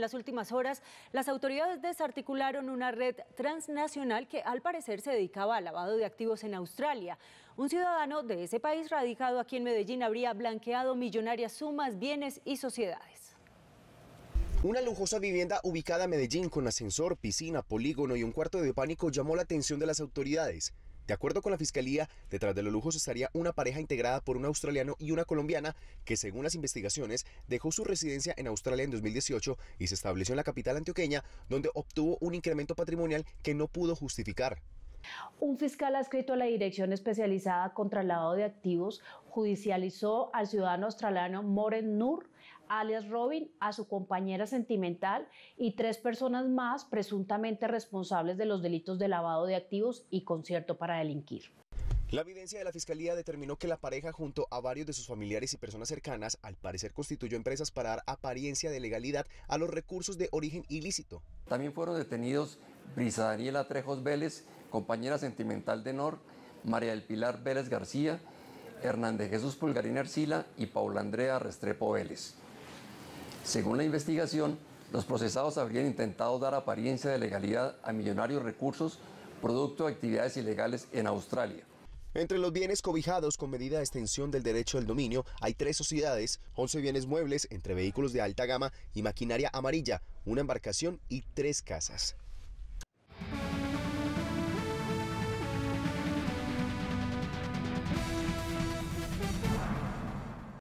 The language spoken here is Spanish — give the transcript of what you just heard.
en las últimas horas, las autoridades desarticularon una red transnacional que al parecer se dedicaba al lavado de activos en Australia. Un ciudadano de ese país radicado aquí en Medellín habría blanqueado millonarias sumas, bienes y sociedades. Una lujosa vivienda ubicada en Medellín con ascensor, piscina, polígono y un cuarto de pánico llamó la atención de las autoridades. De acuerdo con la fiscalía, detrás de los lujos estaría una pareja integrada por un australiano y una colombiana que, según las investigaciones, dejó su residencia en Australia en 2018 y se estableció en la capital antioqueña, donde obtuvo un incremento patrimonial que no pudo justificar. Un fiscal adscrito a la Dirección Especializada contra el Lavado de Activos judicializó al ciudadano australiano Moren Nur alias Robin, a su compañera sentimental y tres personas más presuntamente responsables de los delitos de lavado de activos y concierto para delinquir. La evidencia de la fiscalía determinó que la pareja, junto a varios de sus familiares y personas cercanas, al parecer constituyó empresas para dar apariencia de legalidad a los recursos de origen ilícito. También fueron detenidos Brisa Daniela Trejos Vélez, compañera sentimental de Nor, María del Pilar Vélez García, Hernández Jesús Pulgarín Arcila y Paula Andrea Restrepo Vélez. Según la investigación, los procesados habrían intentado dar apariencia de legalidad a millonarios recursos producto de actividades ilegales en Australia. Entre los bienes cobijados con medida de extensión del derecho del dominio hay tres sociedades, 11 bienes muebles entre vehículos de alta gama y maquinaria amarilla, una embarcación y tres casas.